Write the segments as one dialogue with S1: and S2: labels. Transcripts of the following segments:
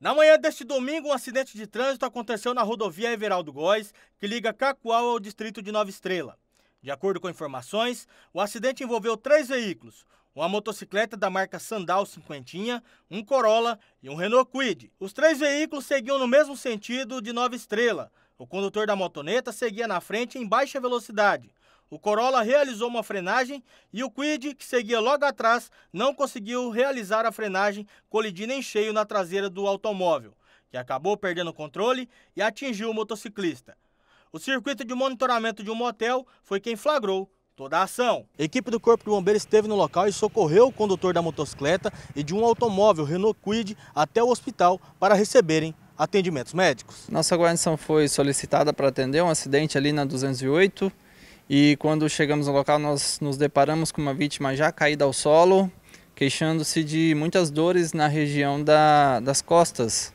S1: Na manhã deste domingo, um acidente de trânsito aconteceu na rodovia Everaldo Góes, que liga Cacoal ao distrito de Nova Estrela. De acordo com informações, o acidente envolveu três veículos: uma motocicleta da marca Sandal Cinquentinha, um Corolla e um Renault Quid. Os três veículos seguiam no mesmo sentido de Nova Estrela. O condutor da motoneta seguia na frente em baixa velocidade o Corolla realizou uma frenagem e o Quid, que seguia logo atrás, não conseguiu realizar a frenagem, colidindo em cheio na traseira do automóvel, que acabou perdendo o controle e atingiu o motociclista. O circuito de monitoramento de um motel foi quem flagrou toda a ação. A equipe do Corpo de Bombeiros esteve no local e socorreu o condutor da motocicleta e de um automóvel Renault Quid até o hospital para receberem atendimentos médicos. Nossa
S2: guarnição foi
S1: solicitada para atender um acidente ali
S2: na 208 e quando chegamos ao local, nós nos deparamos com uma vítima já caída ao solo, queixando-se de muitas dores na região da, das costas.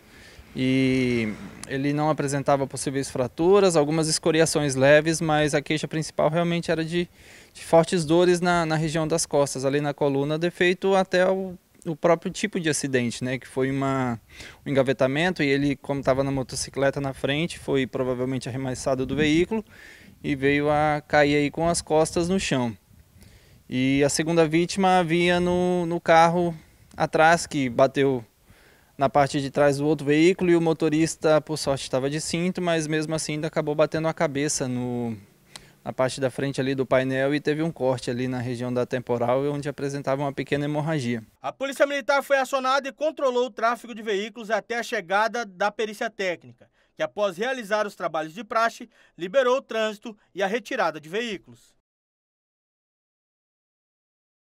S2: E ele não apresentava possíveis fraturas, algumas escoriações leves, mas a queixa principal realmente era de, de fortes dores na, na região das costas, ali na coluna, defeito até o o próprio tipo de acidente, né? Que foi uma, um engavetamento e ele, como estava na motocicleta na frente, foi provavelmente arremessado do veículo e veio a cair aí com as costas no chão. E a segunda vítima havia no, no carro atrás, que bateu na parte de trás do outro veículo e o motorista, por sorte, estava de cinto, mas mesmo assim ainda acabou batendo a cabeça no, na parte da frente ali do painel e teve um corte ali na região da temporal onde apresentava uma pequena hemorragia.
S1: A Polícia Militar foi acionada e controlou o tráfego de veículos até a chegada da perícia técnica, que após realizar os trabalhos de praxe, liberou o trânsito e a retirada de veículos.